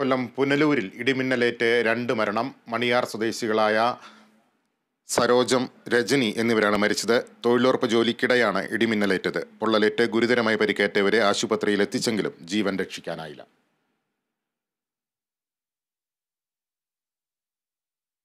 കൊല്ലം പുനലൂരിൽ ഇടിമിന്നലേറ്റ് രണ്ട് മരണം മണിയാർ സ്വദേശികളായ സരോജം രജനി എന്നിവരാണ് മരിച്ചത് തൊഴിലുറപ്പ് ജോലിക്കിടെയാണ് ഇടിമിന്നലേറ്റത് പൊള്ളലേറ്റ് ഗുരുതരമായി പരിക്കേറ്റവരെ ആശുപത്രിയിൽ എത്തിച്ചെങ്കിലും ജീവൻ രക്ഷിക്കാനായില്ല